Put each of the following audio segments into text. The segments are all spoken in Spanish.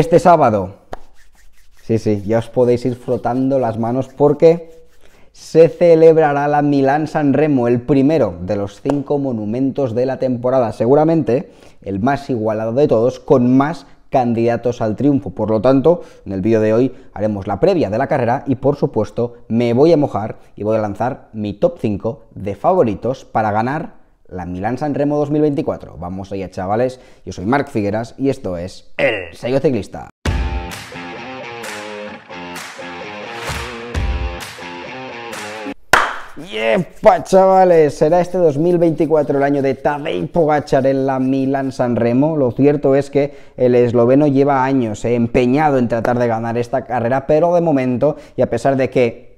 este sábado. Sí, sí, ya os podéis ir frotando las manos porque se celebrará la Milán San Remo, el primero de los cinco monumentos de la temporada, seguramente el más igualado de todos, con más candidatos al triunfo. Por lo tanto, en el vídeo de hoy haremos la previa de la carrera y por supuesto me voy a mojar y voy a lanzar mi top 5 de favoritos para ganar la milan San Remo 2024. Vamos allá, chavales. Yo soy Marc Figueras y esto es El Sello Ciclista. ¡Yepa, chavales! Será este 2024 el año de Tadej Pogacar en la Milan San Remo. Lo cierto es que el esloveno lleva años eh, empeñado en tratar de ganar esta carrera, pero de momento, y a pesar de que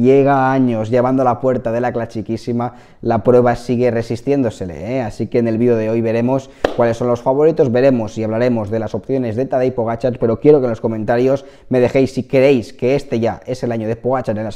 llega años llevando la puerta de la clachiquísima, la prueba sigue resistiéndosele. ¿eh? Así que en el vídeo de hoy veremos cuáles son los favoritos, veremos y hablaremos de las opciones de Tadej Pogacar, pero quiero que en los comentarios me dejéis si creéis que este ya es el año de Pogacar en la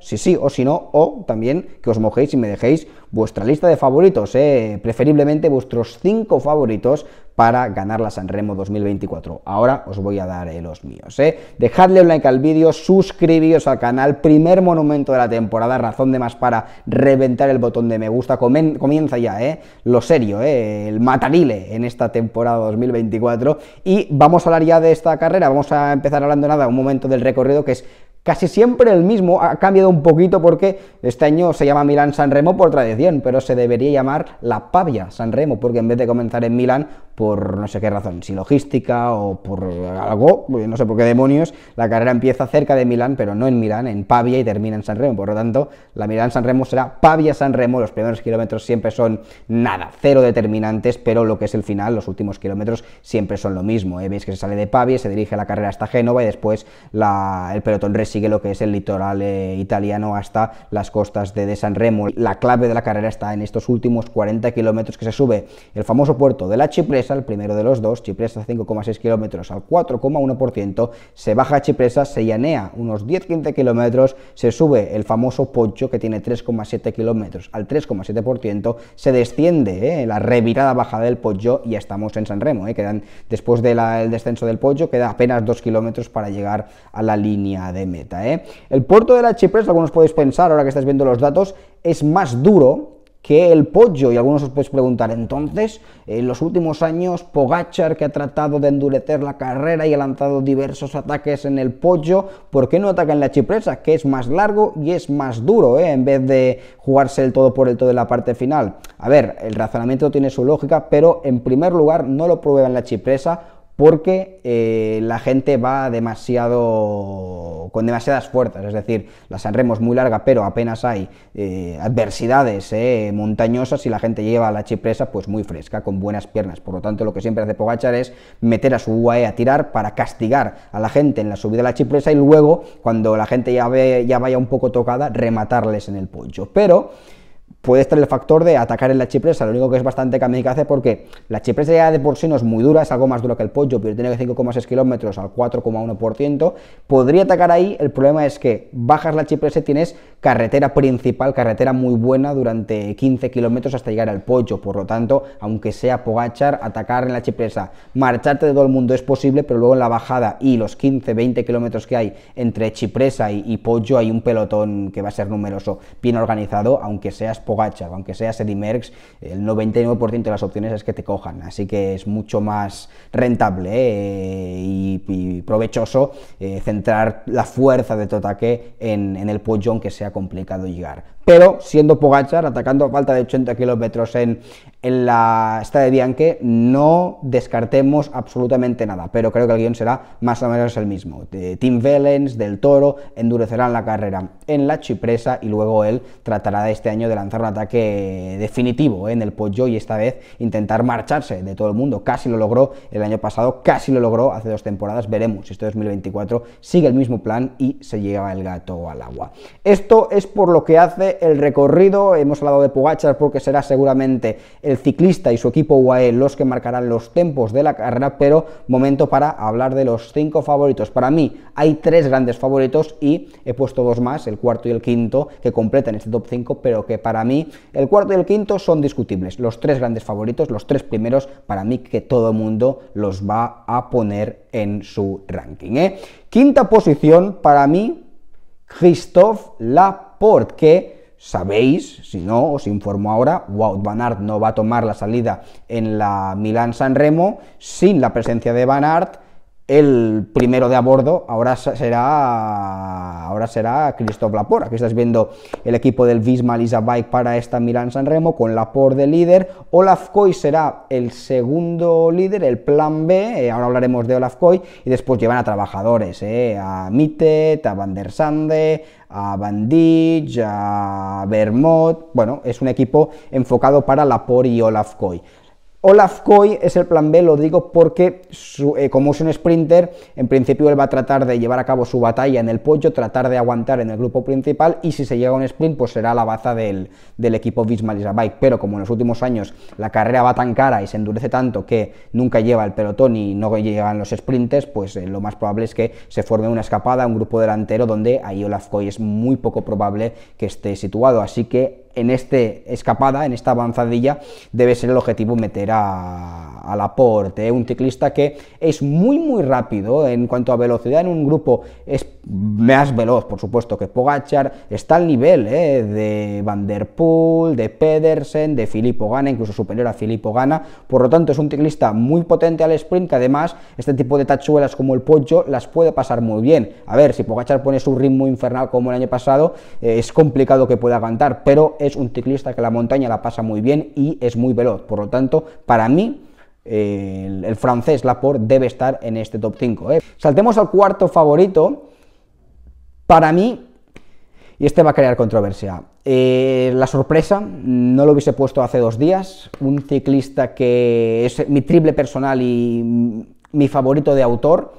si sí o si no, o también que os mojéis y me dejéis vuestra lista de favoritos, eh, preferiblemente vuestros cinco favoritos para ganar la Sanremo 2024. Ahora os voy a dar eh, los míos. Eh. Dejadle un like al vídeo, suscribíos al canal, primer monumento de la temporada, razón de más para reventar el botón de me gusta. comienza ya, eh, lo serio, eh, el matarile en esta temporada 2024. Y vamos a hablar ya de esta carrera, vamos a empezar hablando nada, un momento del recorrido que es casi siempre el mismo, ha cambiado un poquito porque este año se llama Milán San Remo por tradición, pero se debería llamar La Pavia San Remo, porque en vez de comenzar en Milán, por no sé qué razón, si logística o por algo, eh, no sé por qué demonios, la carrera empieza cerca de Milán, pero no en Milán, en Pavia y termina en San Remo. Por lo tanto, la Milán-San Remo será Pavia-San Remo. Los primeros kilómetros siempre son nada, cero determinantes, pero lo que es el final, los últimos kilómetros, siempre son lo mismo. Eh, veis que se sale de Pavia, se dirige la carrera hasta Génova y después el pelotón resigue lo que es el litoral eh, italiano hasta las costas de, San Remo. La clave de la carrera está en estos últimos 40 kilómetros que se sube el famoso puerto de la Chipre el primero de los dos, Chipresa 5,6 kilómetros al 4,1%, se baja a Chipresa, se llanea unos 10-15 kilómetros, se sube el famoso Pocho que tiene 3,7 kilómetros al 3,7%, se desciende eh, la revirada bajada del Pocho y ya estamos en San Remo, eh, quedan después del descenso del Pocho, queda apenas 2 kilómetros para llegar a la línea de meta. Eh. El puerto de la Chipresa, algunos podéis pensar ahora que estáis viendo los datos, es más duro que el pollo. Y algunos os podéis preguntar, entonces, en los últimos años, Pogachar, que ha tratado de endurecer la carrera y ha lanzado diversos ataques en el pollo, ¿por qué no ataca en la chipresa? Que es más largo y es más duro, eh, en vez de jugarse el todo por el todo en la parte final. A ver, el razonamiento tiene su lógica, pero en primer lugar no lo prueba en la chipresa porque eh, la gente va demasiado con demasiadas fuerzas, es decir, la Sanremo es muy larga, pero apenas hay eh, adversidades eh, montañosas y la gente lleva la chipresa pues muy fresca, con buenas piernas. Por lo tanto, lo que siempre hace Pogachar es meter a su UAE a tirar para castigar a la gente en la subida a la chipresa y luego, cuando la gente ya, ya vaya un poco tocada, rematarles en el poncho. Pero puede estar el factor de atacar en la chipresa, lo único que es bastante hace porque la chipresa ya de por sí no es muy dura, es algo más dura que el pollo, pero tiene 5,6 kilómetros al 4,1%, podría atacar ahí, el problema es que bajas la chipresa y tienes carretera principal, carretera muy buena durante 15 kilómetros hasta llegar al pollo, por lo tanto, aunque sea Pogachar, atacar en la chipresa, marcharte de todo el mundo es posible, pero luego en la bajada y los 15, 20 kilómetros que hay entre chipresa y, y pollo hay un pelotón que va a ser numeroso, bien organizado, aunque seas Pogacha, aunque seas Eddy el 99% de las opciones es que te cojan, así que es mucho más rentable eh, y, provechoso eh, centrar la fuerza de tu ataque en, en el pollón que sea complicado llegar pero siendo Pogachar, atacando a falta de 80 kilómetros en, la estadía de Bianque, no descartemos absolutamente nada, pero creo que el guión será más o menos el mismo. De Tim Vellens, Del Toro, endurecerán la carrera en la Chipresa y luego él tratará de este año de lanzar un ataque definitivo en el pollo y esta vez intentar marcharse de todo el mundo. Casi lo logró el año pasado, casi lo logró hace dos temporadas, veremos si este 2024 sigue el mismo plan y se llega el gato al agua. Esto es por lo que hace el recorrido. Hemos hablado de Pogachar porque será seguramente el ciclista y su equipo UAE los que marcarán los tempos de la carrera, pero momento para hablar de los cinco favoritos. Para mí hay tres grandes favoritos y he puesto dos más, el cuarto y el quinto, que completan este top 5, pero que para mí el cuarto y el quinto son discutibles. Los tres grandes favoritos, los tres primeros, para mí que todo el mundo los va a poner en su ranking. ¿eh? Quinta posición para mí, Christophe Laporte, que sabéis, si no, os informo ahora, Wout Van Aert no va a tomar la salida en la Milán-San Remo sin la presencia de Van Aert, el primero de a bordo ahora será ahora será Christophe Laporte. Aquí estás viendo el equipo del Visma Lisa Bike para esta milan San Remo con Laporte de líder. Olaf Coy será el segundo líder, el plan B. Eh, ahora hablaremos de Olaf Coy y después llevan a trabajadores, eh, a Mitet, a Van der Sande, a Bandich, a Vermont. Bueno, es un equipo enfocado para Laporte y Olaf Coy. Olaf Coy es el plan B, lo digo porque eh, como es un sprinter, en principio él va a tratar de llevar a cabo su batalla en el pollo, tratar de aguantar en el grupo principal y si se llega a un sprint pues será la baza del, equipo Visma Bike, pero como en los últimos años la carrera va tan cara y se endurece tanto que nunca lleva el pelotón y no llegan los sprinters, pues eh, lo más probable es que se forme una escapada, un grupo delantero donde ahí Olaf Coy es muy poco probable que esté situado, así que en esta escapada, en esta avanzadilla, debe ser el objetivo meter a, a Laporte, un ciclista que es muy muy rápido en cuanto a velocidad en un grupo, es más veloz por supuesto que Pogachar, está al nivel eh, de Van der Poel, de Pedersen, de Filippo Gana, incluso superior a Filippo Gana, por lo tanto es un ciclista muy potente al sprint que además este tipo de tachuelas como el pollo, las puede pasar muy bien, a ver si Pogachar pone su ritmo infernal como el año pasado, eh, es complicado que pueda aguantar, pero es un ciclista que la montaña la pasa muy bien y es muy veloz. Por lo tanto, para mí, el, francés Laporte debe estar en este top 5. ¿eh? Saltemos al cuarto favorito. Para mí, y este va a crear controversia. Eh, la sorpresa, no lo hubiese puesto hace dos días. Un ciclista que es mi triple personal y mi favorito de autor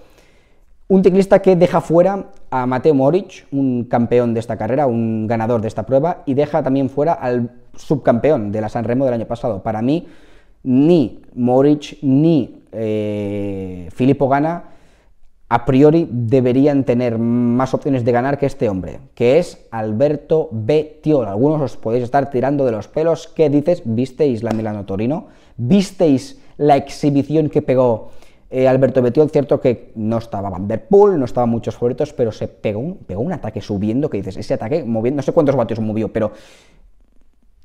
un ciclista que deja fuera a Mateo Moric, un campeón de esta carrera, un ganador de esta prueba, y deja también fuera al subcampeón de la San Remo del año pasado. Para mí, ni Morich ni eh, Filippo Gana a priori deberían tener más opciones de ganar que este hombre, que es Alberto Bettiol. Algunos os podéis estar tirando de los pelos. ¿Qué dices? ¿Visteis la Milano Torino? ¿Visteis la exhibición que pegó eh, Alberto Betiol, cierto que no estaba Van Der Poel, no estaba muchos favoritos, pero se pegó un, pegó un ataque subiendo, que dices, ese ataque moviendo, no sé cuántos vatios movió, pero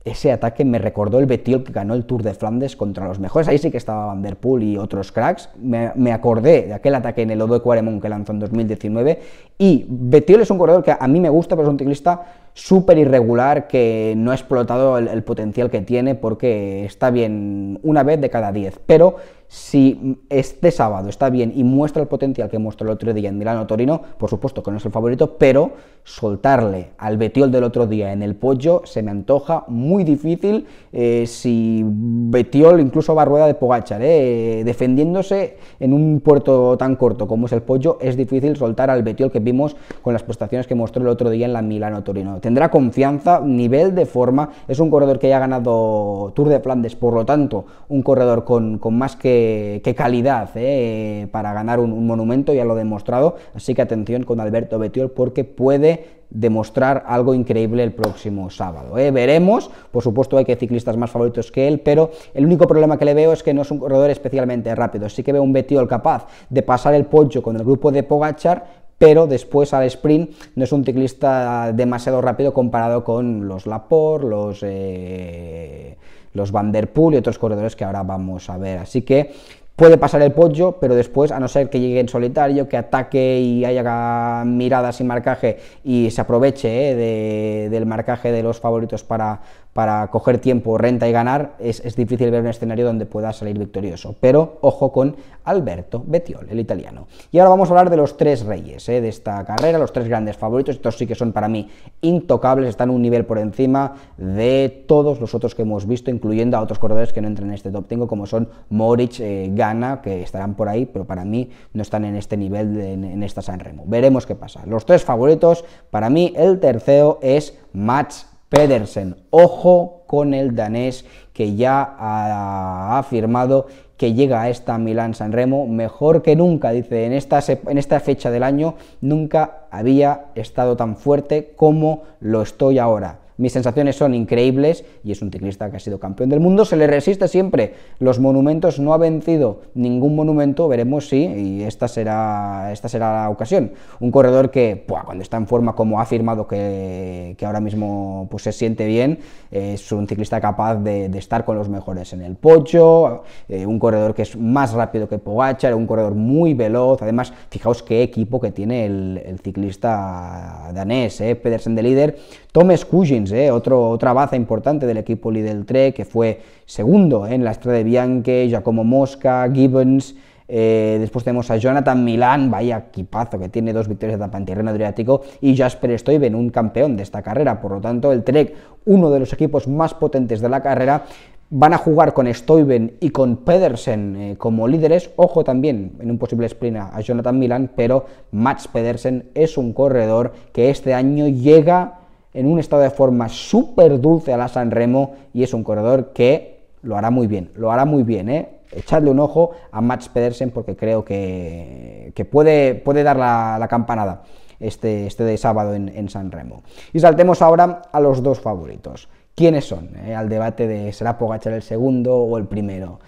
ese ataque me recordó el Betiol que ganó el Tour de Flandes contra los mejores. Ahí sí que estaba Van Der Poel y otros cracks. Me, acordé de aquel ataque en el Odo Quaremont que lanzó en 2019. Y Betiol es un corredor que a mí me gusta, pero es un ciclista súper irregular que no ha explotado el, potencial que tiene porque está bien una vez de cada 10. Pero si este sábado está bien y muestra el potencial que mostró el otro día en Milano Torino, por supuesto que no es el favorito, pero soltarle al Betiol del otro día en el pollo se me antoja muy difícil eh, si Betiol incluso va a rueda de Pogachar, eh, defendiéndose en un puerto tan corto como es el pollo, es difícil soltar al Betiol que vimos con las prestaciones que mostró el otro día en la Milano Torino tendrá confianza, nivel de forma, es un corredor que ya ha ganado Tour de Flandes, por lo tanto, un corredor con, más que, calidad eh, para ganar un, monumento, ya lo ha demostrado, así que atención con Alberto Betiol porque puede demostrar algo increíble el próximo sábado. Eh. Veremos, por supuesto hay que ciclistas más favoritos que él, pero el único problema que le veo es que no es un corredor especialmente rápido, sí que veo un Betiol capaz de pasar el poncho con el grupo de Pogachar, pero después al sprint no es un ciclista demasiado rápido comparado con los Lapor, eh, los, Van Der Poel y otros corredores que ahora vamos a ver. Así que puede pasar el pollo, pero después, a no ser que llegue en solitario, que ataque y haya miradas y marcaje y se aproveche eh, del marcaje de los favoritos para, para coger tiempo, renta y ganar, es, difícil ver un escenario donde pueda salir victorioso. Pero ojo con Alberto Betiol, el italiano. Y ahora vamos a hablar de los tres reyes eh, de esta carrera, los tres grandes favoritos. Estos sí que son para mí intocables, están un nivel por encima de todos los otros que hemos visto, incluyendo a otros corredores que no entran en este top 5, como son Moritz, eh, Gana, que estarán por ahí, pero para mí no están en este nivel, en, esta San Remo. Veremos qué pasa. Los tres favoritos, para mí el tercero es Match Pedersen. Ojo con el danés que ya ha afirmado que llega a esta Milán San Remo mejor que nunca, dice, en esta, en esta fecha del año nunca había estado tan fuerte como lo estoy ahora mis sensaciones son increíbles y es un ciclista que ha sido campeón del mundo, se le resiste siempre los monumentos, no ha vencido ningún monumento, veremos si, y esta será, esta será la ocasión. Un corredor que, cuando está en forma, como ha afirmado que, ahora mismo pues, se siente bien, es un ciclista capaz de, estar con los mejores en el pocho, eh, un corredor que es más rápido que Pogachar, un corredor muy veloz, además, fijaos qué equipo que tiene el, ciclista danés, eh, Pedersen de líder, Tom kujin. ¿eh? otra baza importante del equipo lidl Trek que fue segundo en la Estrada de Bianche, Giacomo Mosca, Gibbons, eh, después tenemos a Jonathan Milán, vaya equipazo que tiene dos victorias de etapa adriático, y Jasper Stoiben, un campeón de esta carrera. Por lo tanto, el Trek, uno de los equipos más potentes de la carrera, van a jugar con Stoiben y con Pedersen eh, como líderes. Ojo también en un posible sprint a Jonathan Milán, pero Mats Pedersen es un corredor que este año llega en un estado de forma súper dulce a la San Remo y es un corredor que lo hará muy bien, lo hará muy bien, ¿eh? Echadle un ojo a Max Pedersen porque creo que, puede, puede, dar la, campanada este, este, de sábado en, en, San Remo. Y saltemos ahora a los dos favoritos. ¿Quiénes son? Eh? Al debate de ¿será Pogachar el segundo o el primero?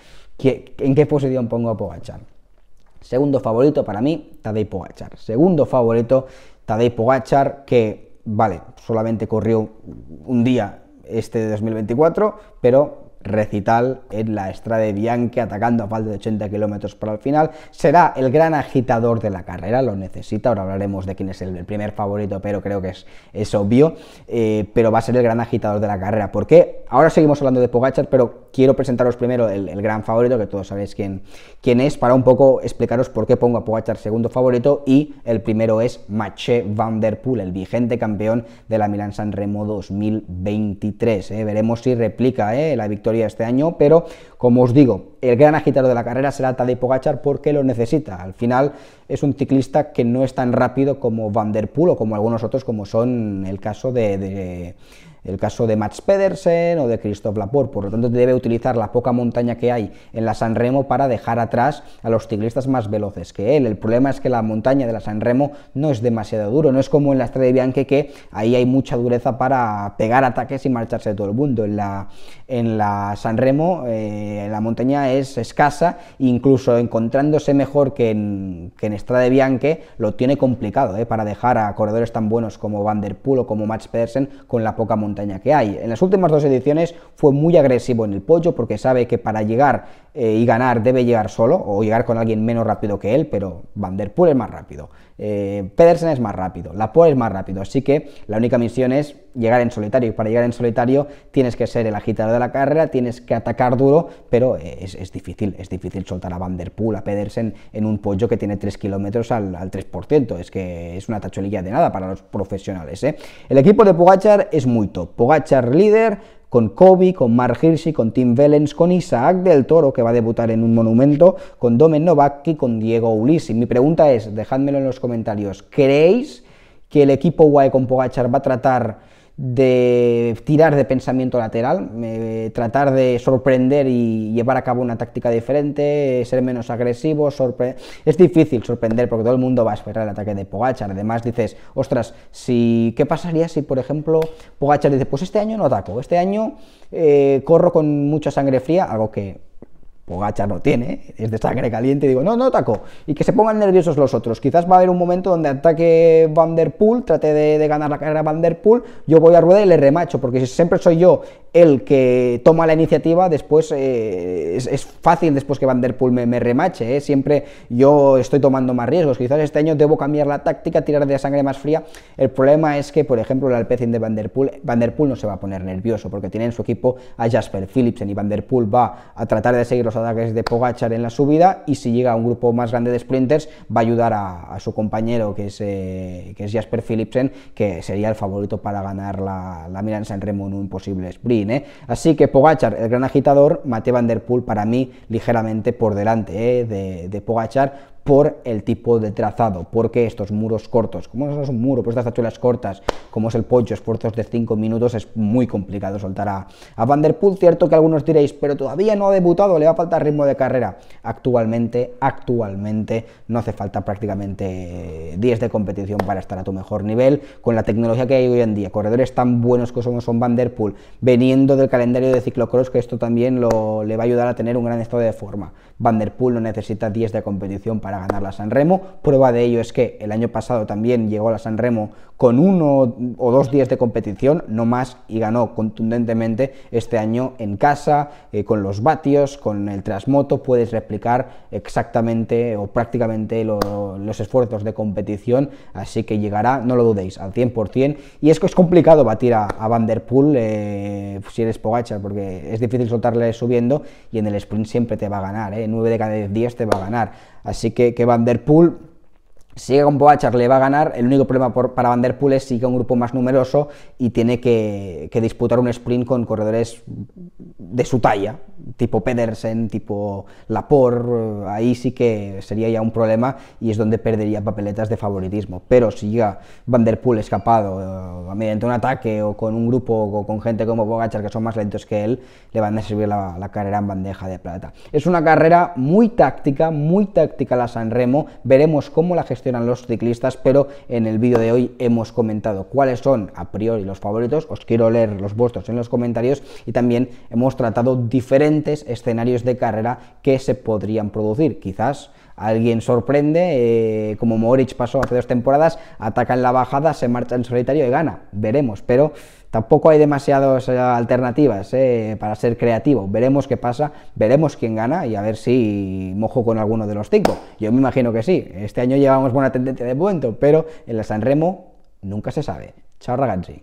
¿En qué posición pongo a Pogachar? Segundo favorito para mí, Tadej Pogachar. Segundo favorito, Tadej Pogachar, que vale, solamente corrió un día este de 2024, pero recital en la Estrada de Bianchi atacando a falta de 80 kilómetros para el final. Será el gran agitador de la carrera, lo necesita. Ahora hablaremos de quién es el primer favorito, pero creo que es, es obvio. Eh, pero va a ser el gran agitador de la carrera. ¿Por qué? Ahora seguimos hablando de Pogachar, pero quiero presentaros primero el, gran favorito, que todos sabéis quién, quién es, para un poco explicaros por qué pongo a Pogachar segundo favorito y el primero es Maché Van Der Poel, el vigente campeón de la Milan San Remo 2023. ¿eh? Veremos si replica ¿eh? la victoria este año, pero como os digo, el gran agitador de la carrera será Tadej Pogachar porque lo necesita. Al final es un ciclista que no es tan rápido como Van Der Poel o como algunos otros, como son el caso de, el caso de Max Pedersen o de Christophe Laporte. Por lo tanto, debe utilizar la poca montaña que hay en la San Remo para dejar atrás a los ciclistas más veloces que él. El problema es que la montaña de la San Remo no es demasiado duro, no es como en la Estrella de Bianche que ahí hay mucha dureza para pegar ataques y marcharse de todo el mundo. En la, en la San Remo eh, eh, la montaña es escasa, incluso encontrándose mejor que en, que en Strade Bianque lo tiene complicado eh, para dejar a corredores tan buenos como Van Der Poel o como Max Pedersen con la poca montaña que hay. En las últimas dos ediciones fue muy agresivo en el pollo porque sabe que para llegar eh, y ganar debe llegar solo o llegar con alguien menos rápido que él, pero Van Der es más rápido, eh, Pedersen es más rápido, Laporte es más rápido, así que la única misión es llegar en solitario y para llegar en solitario tienes que ser el agitador de la carrera, tienes que atacar duro, pero eh, es, difícil, es difícil soltar a Van Der a Pedersen en un pollo que tiene 3 kilómetros al, 3%, es que es una tacholilla de nada para los profesionales. El equipo de Pogachar es muy top, Pogachar líder, con Kobe, con Mark Hirschi, con Tim Vellens, con Isaac del Toro, que va a debutar en un monumento, con Domen Novak y con Diego Ulisi. Mi pregunta es, dejádmelo en los comentarios, ¿creéis que el equipo guay con Pogachar va a tratar de tirar de pensamiento lateral, eh, tratar de sorprender y llevar a cabo una táctica diferente, eh, ser menos agresivo, es difícil sorprender porque todo el mundo va a esperar el ataque de Pogachar, además dices, ostras, si, ¿qué pasaría si por ejemplo Pogachar dice, pues este año no ataco, este año eh, corro con mucha sangre fría, algo que Gacha no tiene, es de sangre caliente, digo, no, no taco, y que se pongan nerviosos los otros. Quizás va a haber un momento donde ataque Van Der Poel, trate de, de ganar la carrera Van Der Poel, yo voy a rueda y le remacho, porque si siempre soy yo el que toma la iniciativa después eh, es, fácil después que Vanderpool me, remache. ¿eh? Siempre yo estoy tomando más riesgos. Quizás este año debo cambiar la táctica, tirar de la sangre más fría. El problema es que, por ejemplo, el Alpecin de Vanderpool Der no se va a poner nervioso porque tiene en su equipo a Jasper Philipsen y Van va a tratar de seguir los ataques de Pogachar en la subida y si llega a un grupo más grande de sprinters va a ayudar a, su compañero que es, eh, que es Jasper Philipsen, que sería el favorito para ganar la, la Milan San Remo en un posible sprint. ¿eh? Así que Pogachar, el gran agitador, Mate Van Der Poel para mí ligeramente por delante ¿eh? de, de Pogachar por el tipo de trazado, porque estos muros cortos, como no es un muro, pues estas tachuelas cortas, como es el pocho, esfuerzos de 5 minutos, es muy complicado soltar a, a Van Der Poel, cierto que algunos diréis, pero todavía no ha debutado, le va a faltar ritmo de carrera, actualmente, actualmente, no hace falta prácticamente 10 de competición para estar a tu mejor nivel, con la tecnología que hay hoy en día, corredores tan buenos que son Van Der Poel, veniendo del calendario de ciclocross, que esto también lo, le va a ayudar a tener un gran estado de forma, Van Der Poel no necesita 10 de competición para ganar la Sanremo. Prueba de ello es que el año pasado también llegó a la Sanremo con uno o dos días de competición, no más, y ganó contundentemente este año en casa, eh, con los vatios, con el trasmoto, puedes replicar exactamente o prácticamente los esfuerzos de competición, así que llegará, no lo dudéis, al 100%, y es que es complicado batir a, Van Der Poel eh, si eres pogacha, porque es difícil soltarle subiendo, y en el sprint siempre te va a ganar, ¿eh? 9 de cada 10 te va a ganar, así que, que Van Der Poel si llega con Boachar le va a ganar, el único problema para Vanderpool es si llega un grupo más numeroso y tiene que, disputar un sprint con corredores de su talla, tipo Pedersen, tipo Lapor eh, ahí sí que sería ya un problema y es donde perdería papeletas de favoritismo. Pero si llega Vanderpool escapado eh, mediante un ataque o con un grupo o con gente como Bogachar que son más lentos que él, le van a servir la, carrera en bandeja de plata. Es una carrera muy táctica, muy táctica la San Remo, veremos cómo la gestión eran los ciclistas, pero en el vídeo de hoy hemos comentado cuáles son a priori los favoritos, os quiero leer los vuestros en los comentarios y también hemos tratado diferentes escenarios de carrera que se podrían producir. Quizás alguien sorprende, eh, como Moritz pasó hace dos temporadas, ataca en la bajada, se marcha en solitario y gana. Veremos, pero Tampoco hay demasiadas eh, alternativas eh, para ser creativo. Veremos qué pasa, veremos quién gana y a ver si mojo con alguno de los cinco. Yo me imagino que sí. Este año llevamos buena tendencia de momento, pero en la San Remo nunca se sabe. Chao ragazzi.